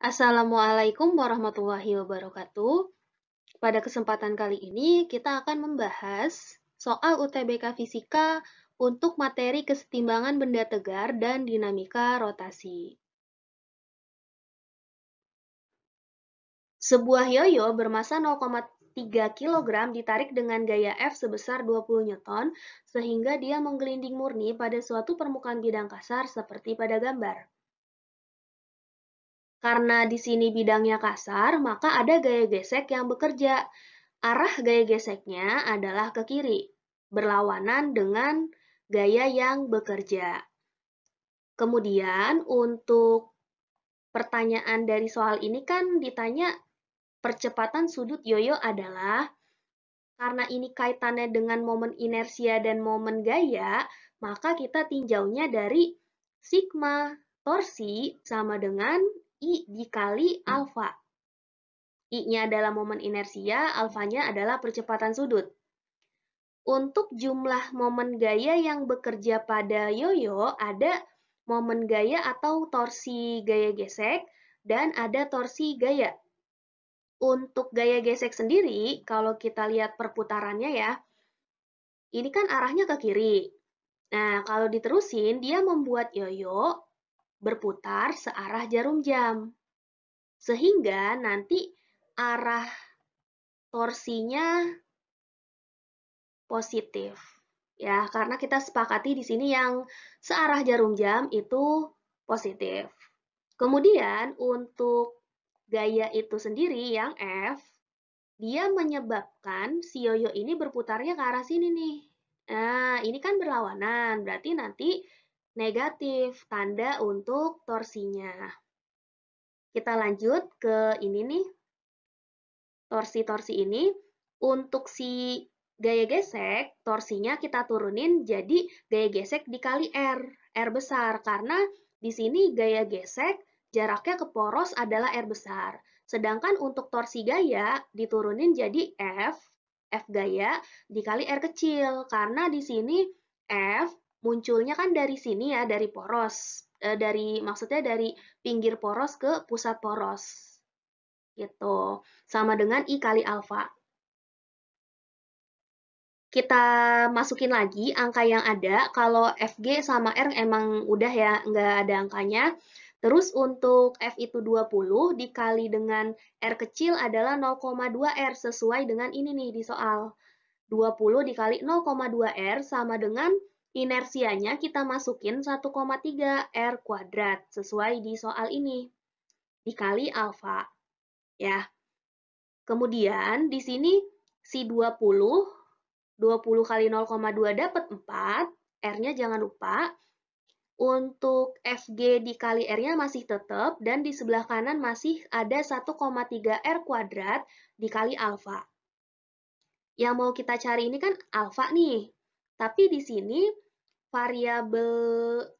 Assalamualaikum warahmatullahi wabarakatuh. Pada kesempatan kali ini, kita akan membahas soal UTBK Fisika untuk materi kesetimbangan benda tegar dan dinamika rotasi. Sebuah yoyo bermassa 0,3 kg ditarik dengan gaya F sebesar 20 N sehingga dia menggelinding murni pada suatu permukaan bidang kasar seperti pada gambar. Karena di sini bidangnya kasar, maka ada gaya gesek yang bekerja. Arah gaya geseknya adalah ke kiri, berlawanan dengan gaya yang bekerja. Kemudian untuk pertanyaan dari soal ini kan ditanya percepatan sudut yoyo adalah karena ini kaitannya dengan momen inersia dan momen gaya, maka kita tinjaunya dari sigma torsi sama dengan I dikali hmm. alfa. I-nya adalah momen inersia, alfanya adalah percepatan sudut. Untuk jumlah momen gaya yang bekerja pada yoyo, ada momen gaya atau torsi gaya gesek, dan ada torsi gaya. Untuk gaya gesek sendiri, kalau kita lihat perputarannya ya, ini kan arahnya ke kiri. Nah, kalau diterusin, dia membuat yoyo berputar searah jarum jam. Sehingga nanti arah torsinya positif. Ya, karena kita sepakati di sini yang searah jarum jam itu positif. Kemudian untuk gaya itu sendiri yang F, dia menyebabkan si yoyo ini berputarnya ke arah sini nih. Nah, ini kan berlawanan, berarti nanti negatif, tanda untuk torsinya. Kita lanjut ke ini nih. Torsi-torsi ini untuk si gaya gesek, torsinya kita turunin jadi gaya gesek dikali R, R besar karena di sini gaya gesek jaraknya ke poros adalah R besar. Sedangkan untuk torsi gaya diturunin jadi F, F gaya dikali R kecil karena di sini F munculnya kan dari sini ya, dari poros. E, dari maksudnya dari pinggir poros ke pusat poros. Gitu. Sama dengan I kali alfa. Kita masukin lagi angka yang ada. Kalau FG sama R emang udah ya, nggak ada angkanya. Terus untuk F itu 20 dikali dengan R kecil adalah 0,2R sesuai dengan ini nih di soal. 20 dikali 0,2R sama dengan Inersianya kita masukin 1,3 R kuadrat sesuai di soal ini. Dikali alfa. Ya. Kemudian di sini si 20 20 kali 0,2 dapat 4. R-nya jangan lupa. Untuk FG dikali R-nya masih tetap dan di sebelah kanan masih ada 1,3 R kuadrat dikali alfa. Yang mau kita cari ini kan alfa nih. Tapi di sini variabel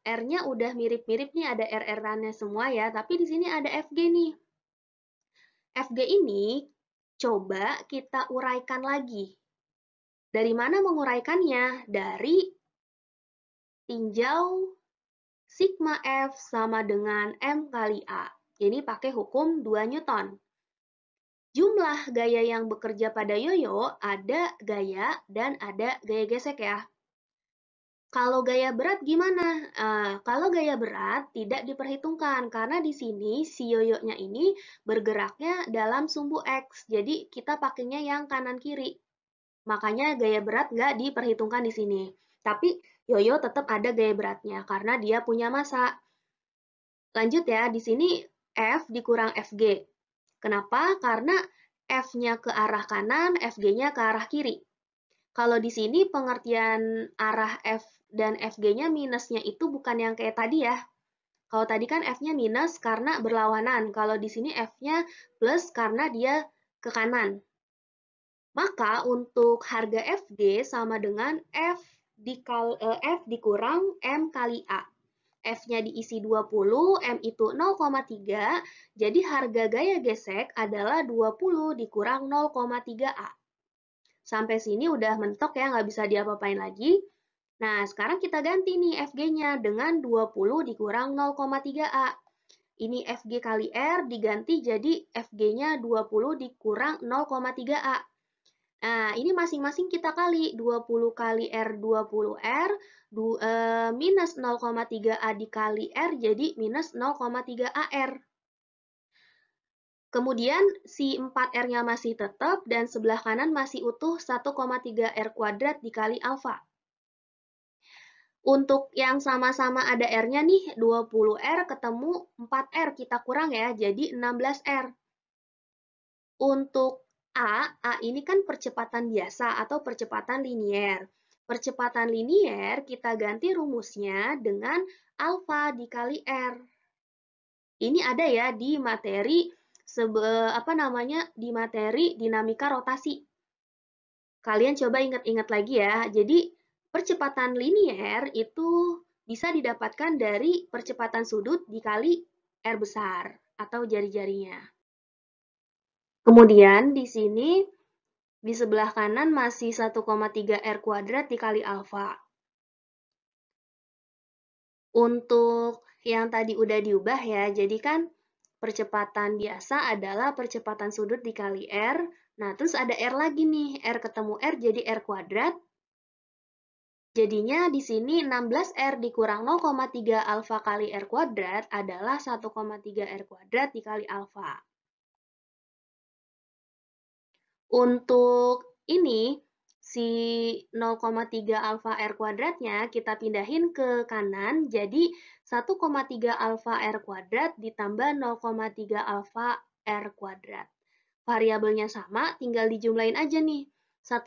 R-nya udah mirip-mirip nih ada rr nya semua ya, tapi di sini ada FG nih. FG ini coba kita uraikan lagi. Dari mana menguraikannya? Dari tinjau sigma F sama dengan M kali A. Ini pakai hukum 2 Newton. Jumlah gaya yang bekerja pada yoyo ada gaya dan ada gaya gesek ya. Kalau gaya berat gimana? Uh, kalau gaya berat tidak diperhitungkan karena di sini si yoyoknya ini bergeraknya dalam sumbu X. Jadi kita pakainya yang kanan-kiri. Makanya gaya berat nggak diperhitungkan di sini. Tapi yoyo tetap ada gaya beratnya karena dia punya massa. Lanjut ya, di sini F dikurang FG. Kenapa? Karena F-nya ke arah kanan, FG-nya ke arah kiri. Kalau di sini pengertian arah F dan FG-nya minusnya itu bukan yang kayak tadi ya. Kalau tadi kan F-nya minus karena berlawanan. Kalau di sini F-nya plus karena dia ke kanan. Maka untuk harga FG sama dengan F, dikal, eh, F dikurang M kali A. F-nya diisi 20, M itu 0,3, jadi harga gaya gesek adalah 20 dikurang 0,3A. Sampai sini udah mentok ya, nggak bisa diapa-apain lagi. Nah, sekarang kita ganti nih FG-nya dengan 20 dikurang 0,3A. Ini FG kali R diganti jadi FG-nya 20 dikurang 0,3A. Nah, ini masing-masing kita kali 20 kali R 20R eh, minus 0,3A dikali R jadi minus 0,3AR. Kemudian si 4R-nya masih tetap dan sebelah kanan masih utuh 1,3R kuadrat dikali alfa. Untuk yang sama-sama ada R-nya nih, 20R ketemu 4R, kita kurang ya, jadi 16R. Untuk A, A ini kan percepatan biasa atau percepatan linier. Percepatan linier kita ganti rumusnya dengan alfa dikali R. Ini ada ya di materi sebe, apa namanya di materi dinamika rotasi. Kalian coba ingat-ingat lagi ya. Jadi percepatan linier itu bisa didapatkan dari percepatan sudut dikali R besar atau jari-jarinya. Kemudian di sini di sebelah kanan masih 1,3 R kuadrat dikali alfa. Untuk yang tadi udah diubah ya, jadi kan Percepatan biasa adalah percepatan sudut dikali R. Nah, terus ada R lagi nih. R ketemu R jadi R kuadrat. Jadinya di sini 16R dikurang 0,3 alfa kali R kuadrat adalah 1,3 R kuadrat dikali alfa. Untuk ini, si 0,3 alfa R kuadratnya kita pindahin ke kanan, jadi 1,3 alfa R kuadrat ditambah 0,3 alfa R kuadrat. Variabelnya sama, tinggal dijumlahin aja nih. 1,3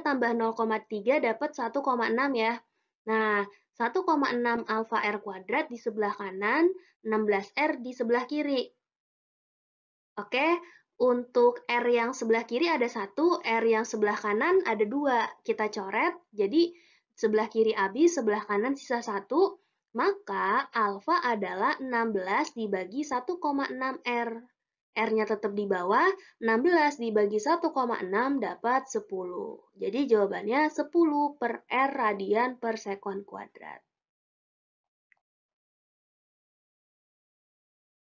tambah 0,3 dapat 1,6 ya. Nah, 1,6 alfa R kuadrat di sebelah kanan, 16R di sebelah kiri. Oke, untuk R yang sebelah kiri ada 1, R yang sebelah kanan ada 2. Kita coret, jadi sebelah kiri habis, sebelah kanan sisa 1, maka alfa adalah 16 dibagi 1,6R. R-nya tetap di bawah, 16 dibagi 1,6 dapat 10. Jadi jawabannya 10 per R radian per sekon kuadrat.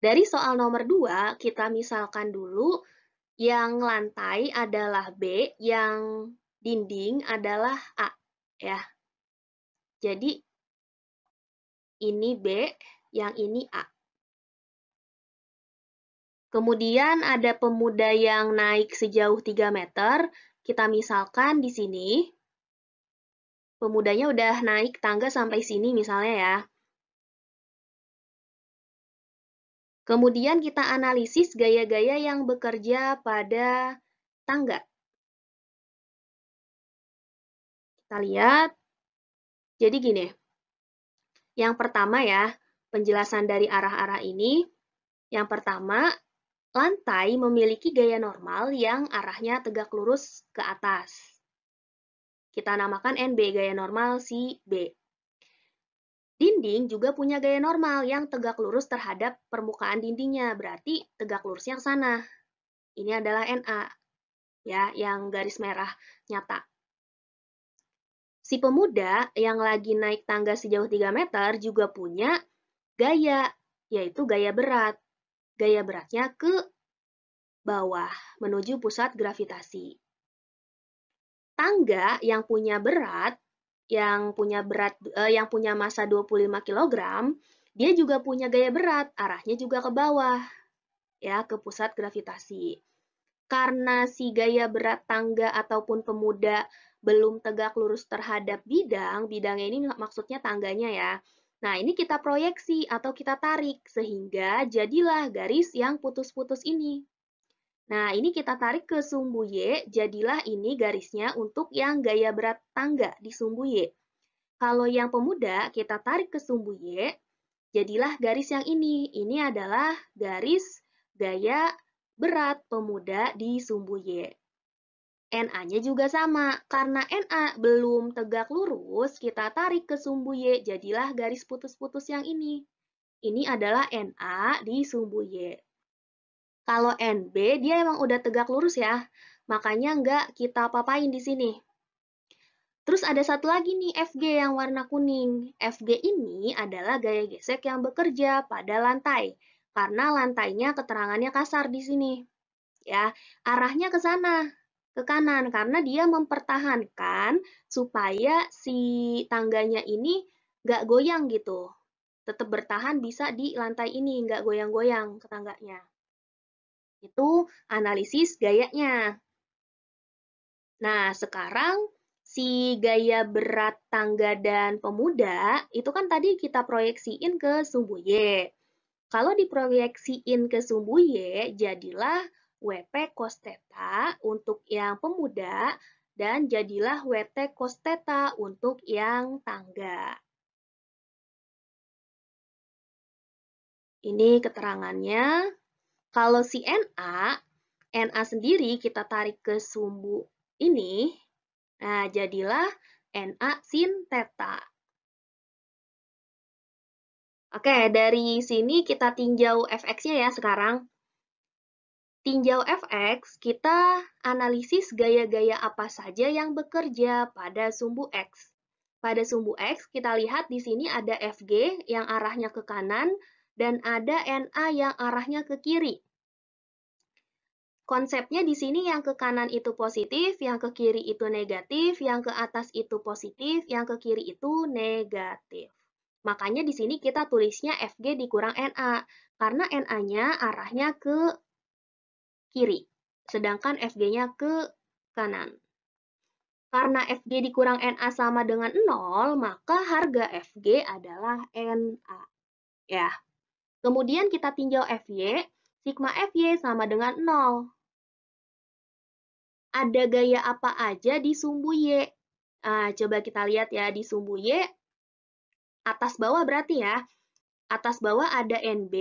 Dari soal nomor 2, kita misalkan dulu yang lantai adalah B, yang dinding adalah A. ya. Jadi ini B, yang ini A. Kemudian ada pemuda yang naik sejauh 3 meter. Kita misalkan di sini, pemudanya udah naik tangga sampai sini misalnya ya. Kemudian kita analisis gaya-gaya yang bekerja pada tangga. Kita lihat. Jadi gini, yang pertama ya, penjelasan dari arah-arah ini. Yang pertama, lantai memiliki gaya normal yang arahnya tegak lurus ke atas. Kita namakan NB gaya normal si B. Dinding juga punya gaya normal yang tegak lurus terhadap permukaan dindingnya, berarti tegak lurusnya ke sana. Ini adalah NA, ya, yang garis merah nyata si pemuda yang lagi naik tangga sejauh 3 meter juga punya gaya, yaitu gaya berat. Gaya beratnya ke bawah, menuju pusat gravitasi. Tangga yang punya berat, yang punya berat eh, yang punya massa 25 kg, dia juga punya gaya berat, arahnya juga ke bawah, ya, ke pusat gravitasi. Karena si gaya berat tangga ataupun pemuda belum tegak lurus terhadap bidang, bidangnya ini maksudnya tangganya ya. Nah, ini kita proyeksi atau kita tarik sehingga jadilah garis yang putus-putus ini. Nah, ini kita tarik ke sumbu Y, jadilah ini garisnya untuk yang gaya berat tangga di sumbu Y. Kalau yang pemuda, kita tarik ke sumbu Y, jadilah garis yang ini. Ini adalah garis gaya berat pemuda di sumbu Y. NA-nya juga sama. Karena NA belum tegak lurus, kita tarik ke sumbu Y, jadilah garis putus-putus yang ini. Ini adalah NA di sumbu Y. Kalau NB, dia emang udah tegak lurus ya. Makanya nggak kita papain di sini. Terus ada satu lagi nih FG yang warna kuning. FG ini adalah gaya gesek yang bekerja pada lantai. Karena lantainya keterangannya kasar di sini. Ya, arahnya ke sana ke kanan karena dia mempertahankan supaya si tangganya ini nggak goyang gitu. Tetap bertahan bisa di lantai ini, nggak goyang-goyang ke tangganya. Itu analisis gayanya. Nah, sekarang si gaya berat tangga dan pemuda itu kan tadi kita proyeksiin ke sumbu Y. Kalau diproyeksiin ke sumbu Y, jadilah WP cos theta untuk yang pemuda dan jadilah WT cos theta untuk yang tangga. Ini keterangannya. Kalau si NA, NA sendiri kita tarik ke sumbu ini. Nah, jadilah NA sin theta. Oke, dari sini kita tinjau fx-nya ya sekarang. Tinjau fx, kita analisis gaya-gaya apa saja yang bekerja pada sumbu x. Pada sumbu x, kita lihat di sini ada fg yang arahnya ke kanan dan ada na yang arahnya ke kiri. Konsepnya di sini yang ke kanan itu positif, yang ke kiri itu negatif, yang ke atas itu positif, yang ke kiri itu negatif. Makanya di sini kita tulisnya fg dikurang na, karena na-nya arahnya ke kiri, sedangkan FG-nya ke kanan. Karena FG dikurang NA sama dengan 0, maka harga FG adalah NA. Ya. Kemudian kita tinjau FY, sigma FY sama dengan 0. Ada gaya apa aja di sumbu Y? Nah, coba kita lihat ya, di sumbu Y, atas bawah berarti ya, atas bawah ada NB,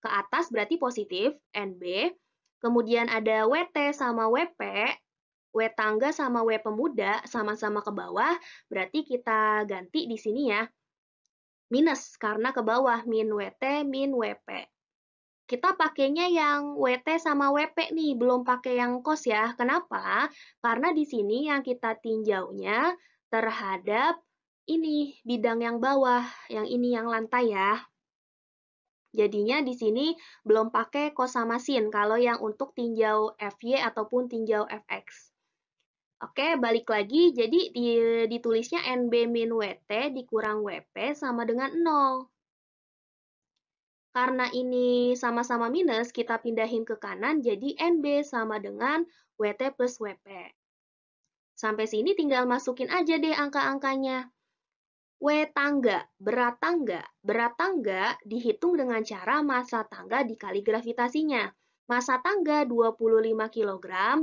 ke atas berarti positif, NB, Kemudian ada WT sama WP, W tangga sama W pemuda sama-sama ke bawah, berarti kita ganti di sini ya. Minus, karena ke bawah, min WT, min WP. Kita pakainya yang WT sama WP nih, belum pakai yang kos ya. Kenapa? Karena di sini yang kita tinjaunya terhadap ini, bidang yang bawah, yang ini yang lantai ya. Jadinya di sini belum pakai kosamasin kalau yang untuk tinjau FY ataupun tinjau FX. Oke, balik lagi. Jadi ditulisnya NB min WT dikurang WP sama dengan 0. Karena ini sama-sama minus, kita pindahin ke kanan jadi NB sama dengan WT plus WP. Sampai sini tinggal masukin aja deh angka-angkanya. W tangga, berat tangga. Berat tangga dihitung dengan cara massa tangga dikali gravitasinya. Massa tangga 25 kg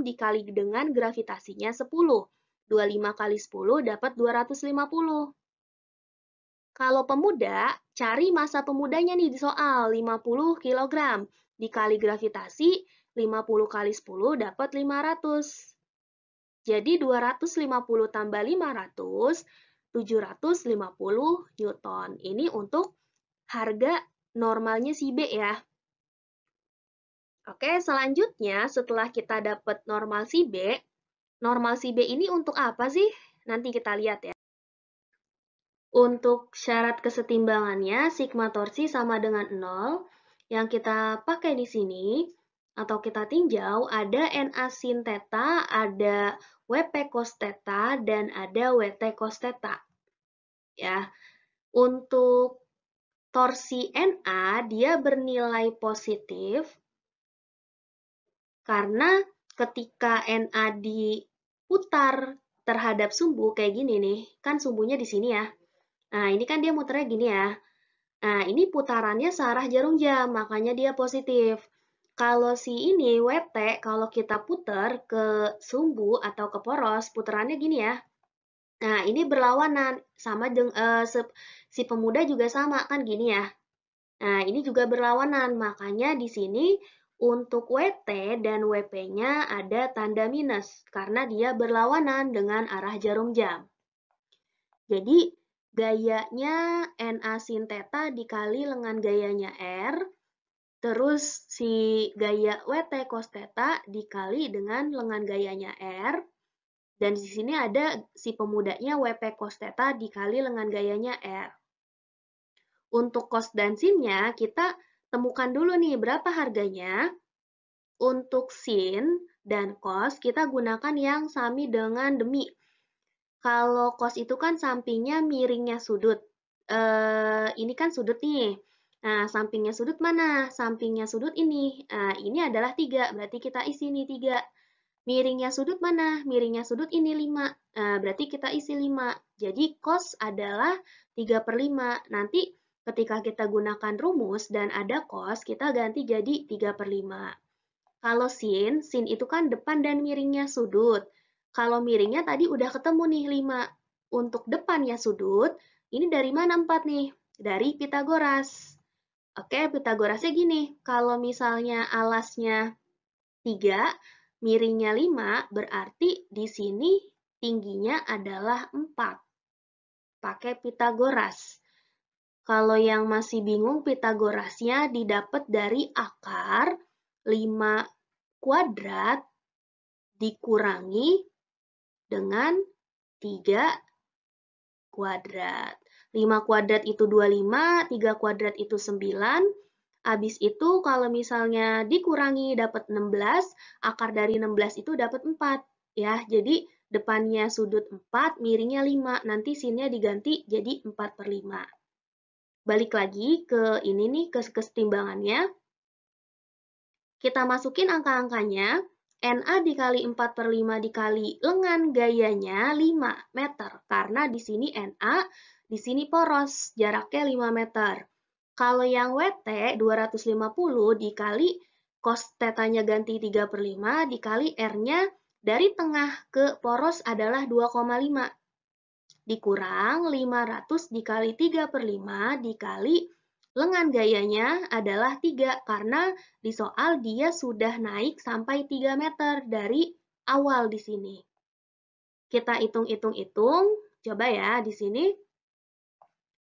dikali dengan gravitasinya 10. 25 kali 10 dapat 250. Kalau pemuda, cari masa pemudanya nih di soal 50 kg. Dikali gravitasi, 50 kali 10 dapat 500. Jadi 250 tambah 500 750 Newton. Ini untuk harga normalnya si B ya. Oke, selanjutnya setelah kita dapat normal si B, normal si B ini untuk apa sih? Nanti kita lihat ya. Untuk syarat kesetimbangannya, sigma torsi sama dengan 0. Yang kita pakai di sini, atau kita tinjau, ada NA sin theta, ada WP cos theta dan ada WT cos theta. Ya. Untuk torsi NA dia bernilai positif karena ketika NA diputar terhadap sumbu kayak gini nih, kan sumbunya di sini ya. Nah, ini kan dia muternya gini ya. Nah, ini putarannya searah jarum jam, makanya dia positif. Kalau si ini WT, kalau kita putar ke sumbu atau ke poros, putarannya gini ya. Nah, ini berlawanan. Sama eh, si pemuda juga sama, kan gini ya. Nah, ini juga berlawanan. Makanya di sini untuk WT dan WP-nya ada tanda minus karena dia berlawanan dengan arah jarum jam. Jadi, gayanya NA sin teta dikali lengan gayanya R Terus si gaya WT cos theta dikali dengan lengan gayanya R. Dan di sini ada si pemudanya WP cos theta dikali lengan gayanya R. Untuk kos dan sinnya kita temukan dulu nih berapa harganya. Untuk sin dan kos kita gunakan yang sami dengan demi. Kalau kos itu kan sampingnya miringnya sudut. Eh, ini kan sudut nih. Nah, sampingnya sudut mana? Sampingnya sudut ini. Nah, ini adalah tiga, berarti kita isi ini 3. Miringnya sudut mana? Miringnya sudut ini 5, nah, berarti kita isi 5. Jadi, cos adalah 3 per 5. Nanti ketika kita gunakan rumus dan ada cos, kita ganti jadi 3 per 5. Kalau sin, sin itu kan depan dan miringnya sudut. Kalau miringnya tadi udah ketemu nih 5. Untuk depannya sudut, ini dari mana 4 nih? Dari Pitagoras. Oke, Pitagorasnya gini, kalau misalnya alasnya 3, miringnya 5, berarti di sini tingginya adalah 4. Pakai Pitagoras. Kalau yang masih bingung Pitagorasnya didapat dari akar 5 kuadrat dikurangi dengan 3 kuadrat. 5 kuadrat itu 25, 3 kuadrat itu 9. Habis itu kalau misalnya dikurangi dapat 16, akar dari 16 itu dapat 4. Ya, jadi depannya sudut 4, miringnya 5. Nanti sinnya diganti jadi 4 per 5. Balik lagi ke ini nih, ke kesetimbangannya. Kita masukin angka-angkanya. NA dikali 4 per 5 dikali lengan gayanya 5 meter. Karena di sini NA di sini poros, jaraknya 5 meter. Kalau yang WT 250 dikali cos tetanya ganti 3 per 5 dikali R-nya dari tengah ke poros adalah 2,5. Dikurang 500 dikali 3 per 5 dikali lengan gayanya adalah 3 karena di soal dia sudah naik sampai 3 meter dari awal di sini. Kita hitung-hitung-hitung, coba ya di sini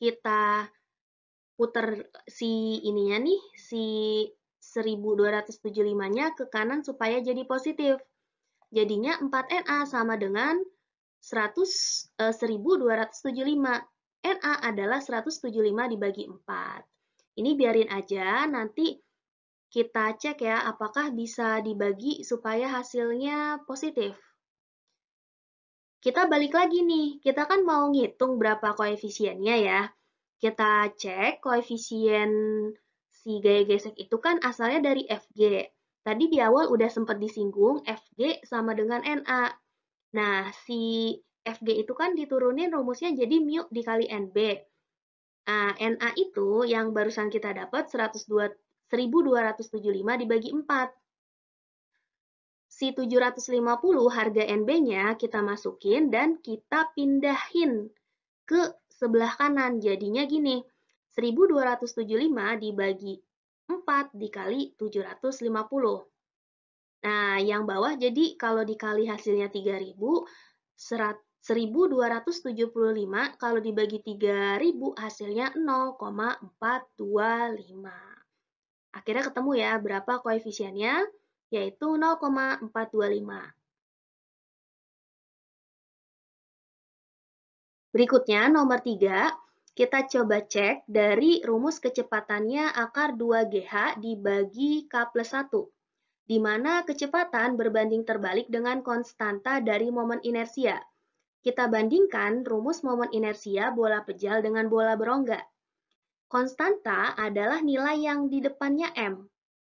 kita putar si ininya nih, si 1275-nya ke kanan supaya jadi positif. Jadinya 4NA sama dengan 100, eh, 1275. NA adalah 175 dibagi 4. Ini biarin aja, nanti kita cek ya apakah bisa dibagi supaya hasilnya positif. Kita balik lagi nih, kita kan mau ngitung berapa koefisiennya ya. Kita cek koefisien si gaya gesek itu kan asalnya dari FG. Tadi di awal udah sempat disinggung FG sama dengan NA. Nah, si FG itu kan diturunin rumusnya jadi mu dikali NB. Nah, NA itu yang barusan kita dapat 1275 dibagi 4 si 750 harga NB-nya kita masukin dan kita pindahin ke sebelah kanan. Jadinya gini, 1275 dibagi 4 dikali 750. Nah, yang bawah jadi kalau dikali hasilnya 3000, 1275 kalau dibagi 3000 hasilnya 0,425. Akhirnya ketemu ya berapa koefisiennya? yaitu 0,425. Berikutnya, nomor 3, kita coba cek dari rumus kecepatannya akar 2GH dibagi K plus 1, di mana kecepatan berbanding terbalik dengan konstanta dari momen inersia. Kita bandingkan rumus momen inersia bola pejal dengan bola berongga. Konstanta adalah nilai yang di depannya M,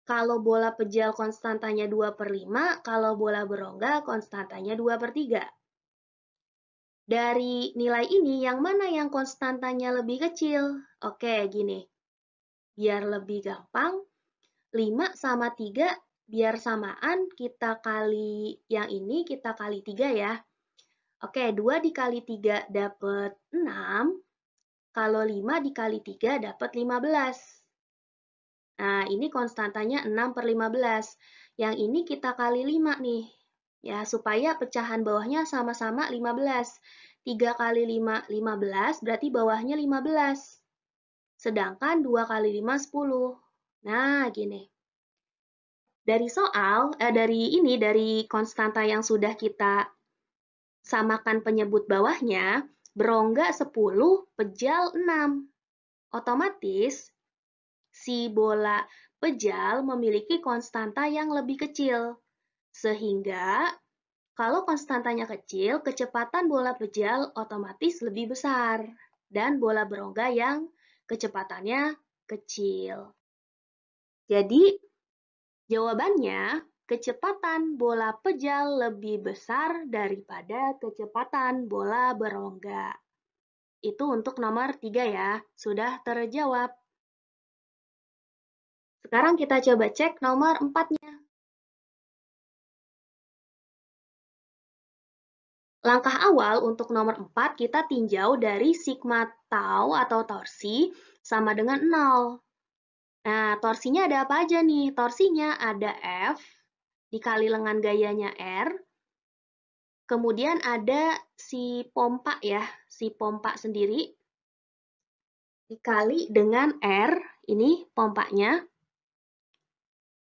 kalau bola pejal konstantanya 2 per 5, kalau bola berongga konstantanya 2 per 3. Dari nilai ini, yang mana yang konstantanya lebih kecil? Oke, gini. Biar lebih gampang, 5 sama 3 biar samaan, kita kali yang ini, kita kali 3 ya. Oke, 2 dikali 3 dapat 6. Kalau 5 dikali 3 dapat 15. Nah, ini konstantanya 6 per 15. Yang ini kita kali 5 nih. Ya, supaya pecahan bawahnya sama-sama 15. 3 kali 5, 15, berarti bawahnya 15. Sedangkan 2 kali 5, 10. Nah, gini. Dari soal, eh, dari ini, dari konstanta yang sudah kita samakan penyebut bawahnya, berongga 10, pejal 6. Otomatis si bola pejal memiliki konstanta yang lebih kecil. Sehingga, kalau konstantanya kecil, kecepatan bola pejal otomatis lebih besar. Dan bola berongga yang kecepatannya kecil. Jadi, jawabannya kecepatan bola pejal lebih besar daripada kecepatan bola berongga. Itu untuk nomor tiga ya, sudah terjawab. Sekarang kita coba cek nomor empatnya. Langkah awal untuk nomor 4 kita tinjau dari sigma tau atau torsi sama dengan 0. Nah, torsinya ada apa aja nih? Torsinya ada F dikali lengan gayanya R. Kemudian ada si pompa ya, si pompa sendiri dikali dengan R, ini pompanya.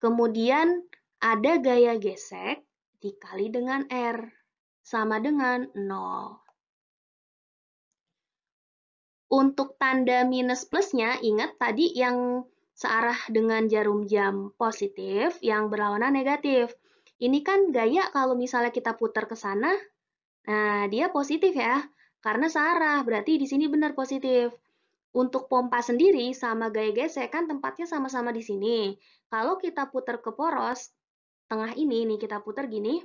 Kemudian ada gaya gesek dikali dengan R, sama dengan 0. Untuk tanda minus plusnya, ingat tadi yang searah dengan jarum jam positif, yang berlawanan negatif. Ini kan gaya kalau misalnya kita putar ke sana, nah dia positif ya, karena searah, berarti di sini benar positif. Untuk pompa sendiri sama gaya gesek kan tempatnya sama-sama di sini. Kalau kita putar ke poros tengah ini nih kita putar gini,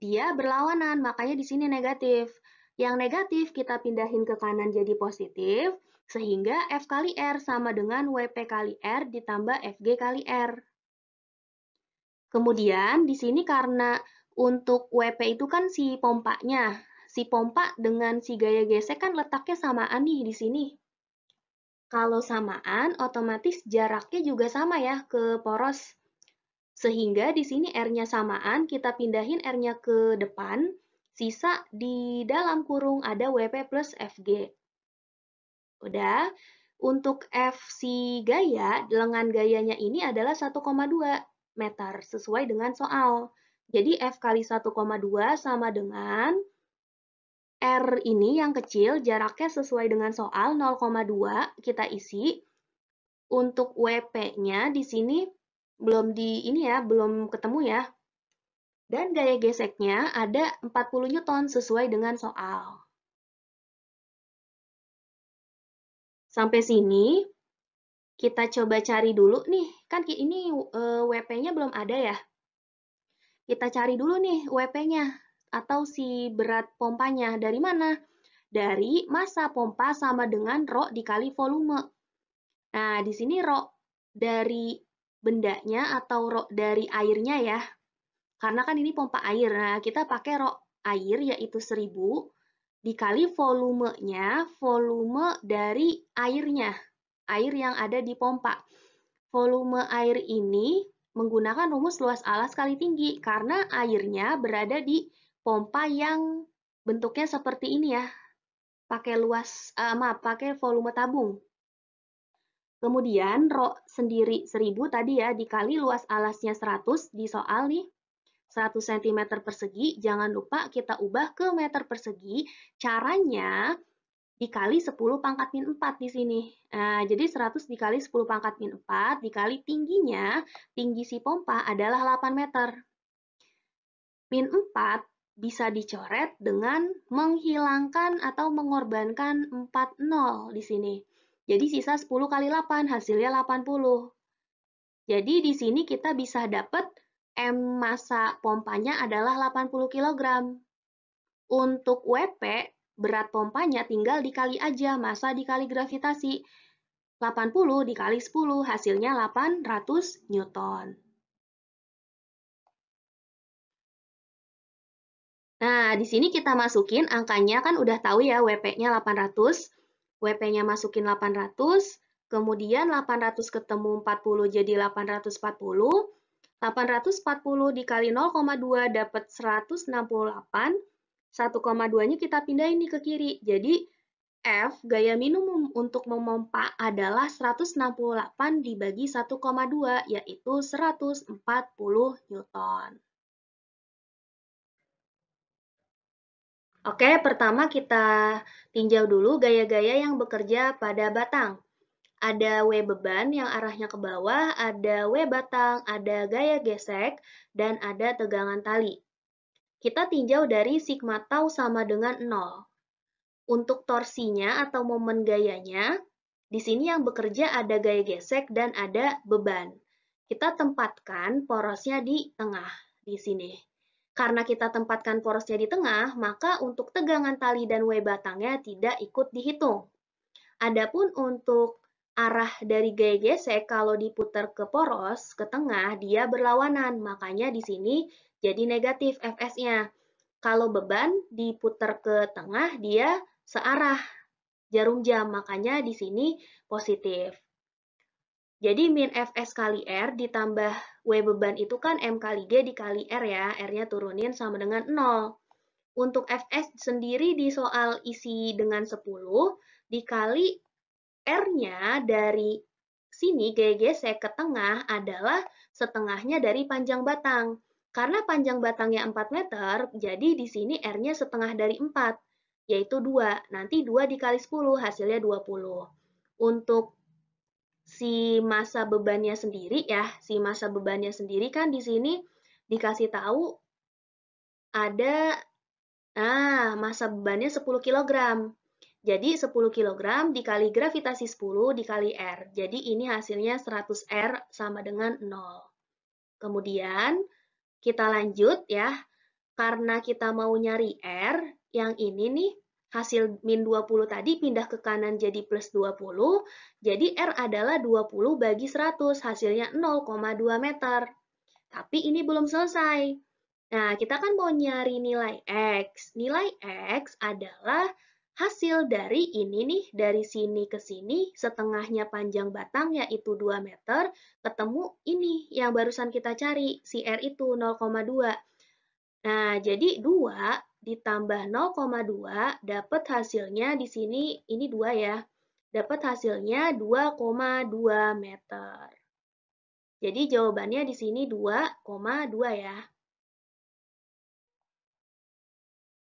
dia berlawanan, makanya di sini negatif. Yang negatif kita pindahin ke kanan jadi positif, sehingga F kali R sama dengan WP kali R ditambah FG kali R. Kemudian di sini karena untuk WP itu kan si pompanya, si pompa dengan si gaya gesek kan letaknya samaan nih di sini. Kalau samaan, otomatis jaraknya juga sama ya ke poros. Sehingga di sini R-nya samaan, kita pindahin R-nya ke depan, sisa di dalam kurung ada WP plus FG. Udah, untuk FC gaya, lengan gayanya ini adalah 1,2 meter sesuai dengan soal. Jadi F kali 1,2 sama dengan R ini yang kecil jaraknya sesuai dengan soal 0,2 kita isi. Untuk WP-nya di sini belum di ini ya, belum ketemu ya. Dan gaya geseknya ada 40 Newton sesuai dengan soal. Sampai sini kita coba cari dulu nih, kan ini eh, WP-nya belum ada ya. Kita cari dulu nih WP-nya atau si berat pompanya. Dari mana? Dari masa pompa sama dengan rho dikali volume. Nah, di sini rho dari bendanya atau rho dari airnya ya. Karena kan ini pompa air. Nah, kita pakai rho air yaitu 1000 dikali volumenya, volume dari airnya, air yang ada di pompa. Volume air ini menggunakan rumus luas alas kali tinggi karena airnya berada di pompa yang bentuknya seperti ini ya, pakai luas, uh, maaf, pakai volume tabung. Kemudian rho sendiri 1000 tadi ya, dikali luas alasnya 100 di soal nih, 100 cm persegi, jangan lupa kita ubah ke meter persegi. Caranya dikali 10 pangkat min 4 di sini. Nah, jadi 100 dikali 10 pangkat min 4 dikali tingginya, tinggi si pompa adalah 8 meter. Min 4 bisa dicoret dengan menghilangkan atau mengorbankan 40 di sini. Jadi sisa 10 kali 8, hasilnya 80. Jadi di sini kita bisa dapat M masa pompanya adalah 80 kg. Untuk WP, berat pompanya tinggal dikali aja, masa dikali gravitasi. 80 dikali 10, hasilnya 800 Newton. Nah, di sini kita masukin angkanya kan udah tahu ya WP-nya 800. WP-nya masukin 800, kemudian 800 ketemu 40 jadi 840. 840 dikali 0,2 dapat 168. 1,2-nya kita pindahin nih ke kiri. Jadi F gaya minimum untuk memompa adalah 168 dibagi 1,2 yaitu 140 Newton. Oke, pertama kita tinjau dulu gaya-gaya yang bekerja pada batang. Ada W beban yang arahnya ke bawah, ada W batang, ada gaya gesek, dan ada tegangan tali. Kita tinjau dari sigma tau sama dengan 0. Untuk torsinya atau momen gayanya, di sini yang bekerja ada gaya gesek dan ada beban. Kita tempatkan porosnya di tengah, di sini. Karena kita tempatkan porosnya di tengah, maka untuk tegangan tali dan W batangnya tidak ikut dihitung. Adapun untuk arah dari gaya gesek kalau diputar ke poros, ke tengah, dia berlawanan. Makanya di sini jadi negatif FS-nya. Kalau beban diputar ke tengah, dia searah jarum jam. Makanya di sini positif. Jadi min Fs kali R ditambah W beban itu kan M kali G dikali R ya. R-nya turunin sama dengan 0. Untuk Fs sendiri di soal isi dengan 10, dikali R-nya dari sini saya ke tengah adalah setengahnya dari panjang batang. Karena panjang batangnya 4 meter, jadi di sini R-nya setengah dari 4, yaitu 2. Nanti 2 dikali 10, hasilnya 20. Untuk si masa bebannya sendiri ya, si masa bebannya sendiri kan di sini dikasih tahu ada ah masa bebannya 10 kg. Jadi 10 kg dikali gravitasi 10 dikali R. Jadi ini hasilnya 100 R sama dengan 0. Kemudian kita lanjut ya. Karena kita mau nyari R, yang ini nih hasil min 20 tadi pindah ke kanan jadi plus 20, jadi R adalah 20 bagi 100, hasilnya 0,2 meter. Tapi ini belum selesai. Nah, kita kan mau nyari nilai X. Nilai X adalah hasil dari ini nih, dari sini ke sini, setengahnya panjang batang yaitu 2 meter, ketemu ini yang barusan kita cari, si R itu 0,2. Nah, jadi 2 ditambah 0,2 dapat hasilnya di sini ini 2 ya. Dapat hasilnya 2,2 meter. Jadi jawabannya di sini 2,2 ya.